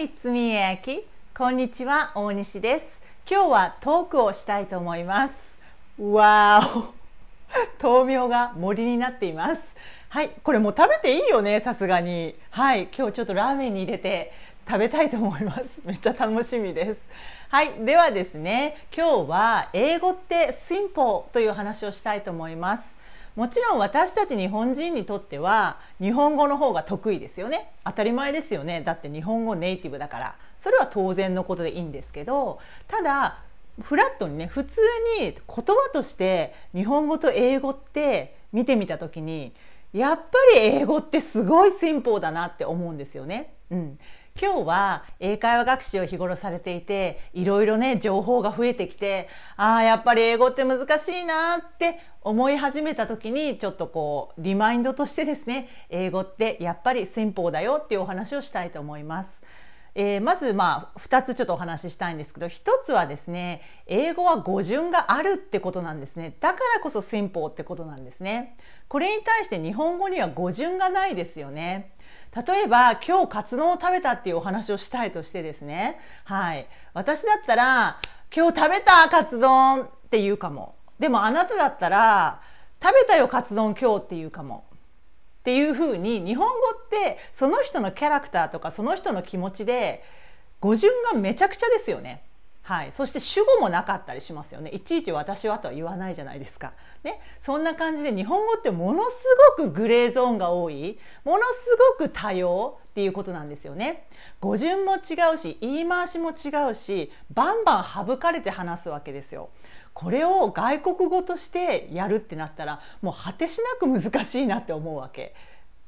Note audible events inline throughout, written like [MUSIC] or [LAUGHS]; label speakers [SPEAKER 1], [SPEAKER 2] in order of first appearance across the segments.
[SPEAKER 1] いつみえきこんにちは大西です今日はトークをしたいと思いますわお [LAUGHS] 豆苗が森になっていますはいこれもう食べていいよねさすがにはい今日ちょっとラーメンに入れて食べたいと思います [LAUGHS] めっちゃ楽しみですはいではですね今日は英語って s i m という話をしたいと思いますもちろん私たち日本人にとっては日本語の方が得意ですよね当たり前ですよねだって日本語ネイティブだからそれは当然のことでいいんですけどただフラットにね普通に言葉として日本語と英語って見てみた時にやっぱり英語ってすごい寸法だなって思うんですよね。うん、今日は英会話学習を日頃されていていろいろね情報が増えてきてああやっぱり英語って難しいなって思い始めた時にちょっとこうリマインドとしてですね英語ってやっぱり先方だよっていうお話をしたいと思います。えー、まずまあ2つちょっとお話ししたいんですけど1つはですね英語は語順があるってことなんですねだからこそ寸法ってことなんですねこれに対して日本語には語順がないですよね例えば今日カツ丼を食べたっていうお話をしたいとしてですねはい私だったら今日食べたカツ丼っていうかもでもあなただったら食べたよカツ丼今日っていうかもっていうふうに日本語ってその人のキャラクターとかその人の気持ちで語順がめちゃくちゃですよね。はい、そして主語もなかったりしますよねいちいち「私は」とは言わないじゃないですか、ね、そんな感じで日本語ってものすごくグレーゾーンが多いものすごく多様っていうことなんですよね語順も違うし言い回しも違うしバンバン省かれて話すわけですよこれを外国語としてやるってなったらもう果てしなく難しいなって思うわけ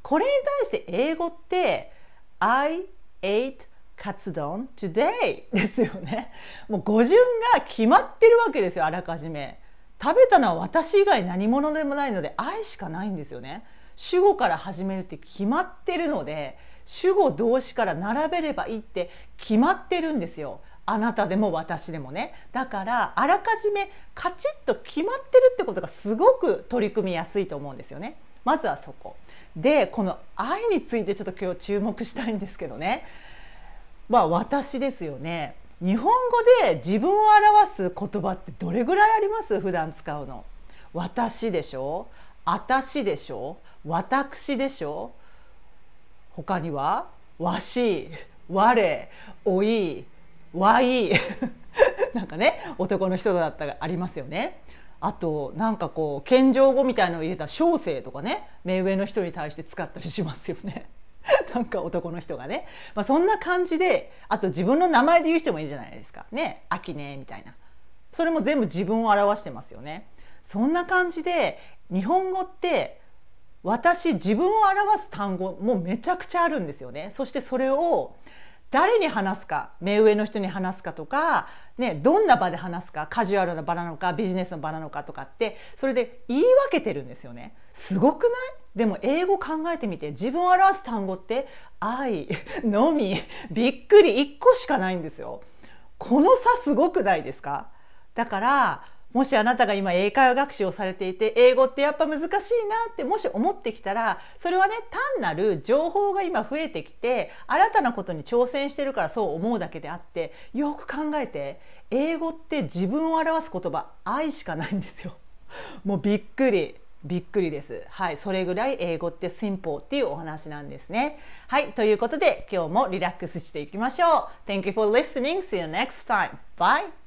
[SPEAKER 1] これに対して英語って「I ate カツ丼 today ですよねもう語順が決まってるわけですよあらかじめ食べたのは私以外何者でもないので愛しかないんですよね主語から始めるって決まってるので主語動詞から並べればいいって決まってるんですよあなたでも私でもねだからあらかじめカチッと決まってるってことがすごく取り組みやすいと思うんですよねまずはそこでこの愛についてちょっと今日注目したいんですけどねまあ私ですよね日本語で自分を表す言葉ってどれぐらいあります普段使うの私でしょ私でしょ私でしょ他にはわしわれ、おいわい [LAUGHS] なんかね男の人だったらありますよねあとなんかこう謙譲語みたいのを入れた小生とかね目上の人に対して使ったりしますよねなんか男の人がね、まあ、そんな感じであと自分の名前で言う人もいいじゃないですかね「秋ね」みたいなそれも全部自分を表してますよねそんな感じで日本語って私自分を表す単語もめちゃくちゃあるんですよねそしてそれを誰に話すか目上の人に話すかとか、ね、どんな場で話すかカジュアルな場なのかビジネスの場なのかとかってそれで言い分けてるんですよね。すごくないでも英語考えてみて自分を表す単語って愛 [LAUGHS] のみびっくり1個しかないんですよ。この差すごくないですかだからもしあなたが今英会話学習をされていて英語ってやっぱ難しいなってもし思ってきたらそれはね単なる情報が今増えてきて新たなことに挑戦してるからそう思うだけであってよく考えて英語って自分を表す言葉愛しかないんですよ。[LAUGHS] もうびっくりびっくりです。はい、それぐらい英語って進歩っていうお話なんですね。はい、ということで今日もリラックスしていきましょう。Thank you for listening. See you next time. Bye.